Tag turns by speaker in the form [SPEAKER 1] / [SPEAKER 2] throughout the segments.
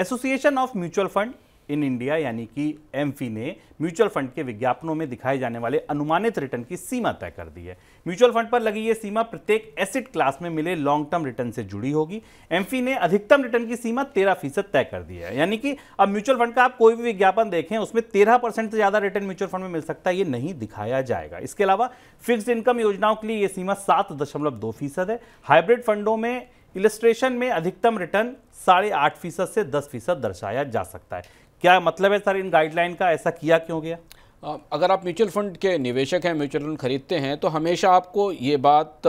[SPEAKER 1] association of mutual fund in India यानी कि M ने म्यूचुअल फंड के विज्ञापनों में दिखाए जाने वाले अनुमानित रिटर्न की सीमा तय कर दी है म्यूचुअल फंड पर लगी ये सीमा प्रत्येक एसिड क्लास में मिले लॉन्ग टर्म रिटर्न से जुड़ी होगी एम ने अधिकतम रिटर्न की सीमा तेरह फीसद तय कर दी है यानी कि अब म्यूचुअल फंड का आप कोई भी विज्ञापन देखें उसमें तेरह परसेंट से ज़्यादा रिटर्न म्यूचुअल फंड में मिल सकता है ये नहीं दिखाया जाएगा इसके अलावा फिक्स इनकम योजनाओं के लिए यह सीमा सात दशमलव दो फीसद है हाइब्रिड फंडों में इलस्ट्रेशन में अधिकतम रिटर्न साढ़े आठ फीसद से दस फीसद दर्शाया जा सकता है क्या मतलब है सर इन गाइडलाइन का ऐसा किया क्यों गया अगर
[SPEAKER 2] आप म्यूचुअल फंड के निवेशक हैं म्यूचुअल फंड खरीदते हैं तो हमेशा आपको ये बात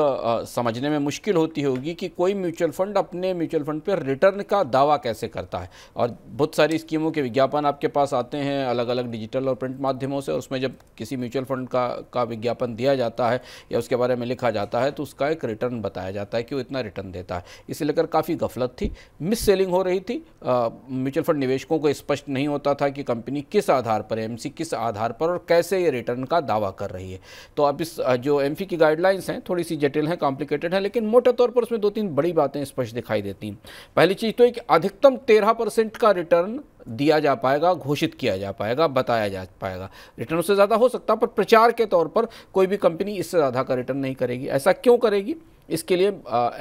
[SPEAKER 2] समझने में मुश्किल होती होगी कि कोई म्यूचुअल फंड अपने म्यूचुअल फंड पर रिटर्न का दावा कैसे करता है और बहुत सारी स्कीमों के विज्ञापन आपके पास आते हैं अलग अलग डिजिटल और प्रिंट माध्यमों से उसमें जब किसी म्यूचुअल फंड का का विज्ञापन दिया जाता है या उसके बारे में लिखा जाता है तो उसका एक रिटर्न बताया जाता है कि वो इतना रिटर्न देता है इसे लेकर काफ़ी गफलत थी मिस सेलिंग हो रही थी म्यूचुअल फंड निवेशकों को स्पष्ट नहीं होता था कि कंपनी किस आधार पर एम किस आधार पर और कैसे ये रिटर्न का दावा कर रही है तो अब इस जो एम की गाइडलाइंस हैं थोड़ी सी जटिल हैं कॉम्प्लिकेटेड हैं लेकिन मोटे तौर पर उसमें दो तीन बड़ी बातें स्पष्ट दिखाई देती हैं पहली चीज़ तो एक अधिकतम तेरह का रिटर्न दिया जा पाएगा घोषित किया जा पाएगा बताया जा पाएगा रिटर्न उससे ज़्यादा हो सकता है पर प्रचार के तौर पर कोई भी कंपनी इससे ज़्यादा का रिटर्न नहीं करेगी ऐसा क्यों करेगी इसके लिए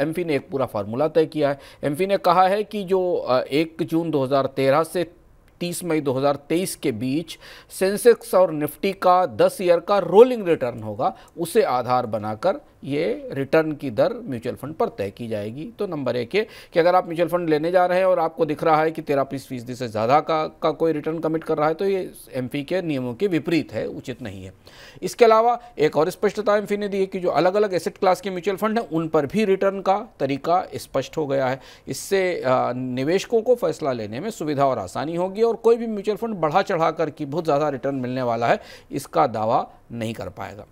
[SPEAKER 2] एम ने एक पूरा फार्मूला तय किया है एम ने कहा है कि जो एक जून 2013 से 30 मई 2023 के बीच सेंसेक्स और निफ्टी का 10 ईयर का रोलिंग रिटर्न होगा उसे आधार बनाकर ये रिटर्न की दर म्यूचुअल फंड पर तय की जाएगी तो नंबर एक है कि अगर आप म्यूचुअल फंड लेने जा रहे हैं और आपको दिख रहा है कि तेरह पीस फीसदी से ज़्यादा का, का कोई रिटर्न कमिट कर रहा है तो ये एम के नियमों के विपरीत है उचित नहीं है इसके अलावा एक और स्पष्टता एम ने दी है कि जो अलग अलग एसेट क्लास के म्यूचुअल फंड हैं उन पर भी रिटर्न का तरीका स्पष्ट हो गया है इससे निवेशकों को फैसला लेने में सुविधा और आसानी होगी और कोई भी म्यूचुअल फंड बढ़ा चढ़ा करके बहुत ज़्यादा रिटर्न मिलने वाला है इसका दावा नहीं कर पाएगा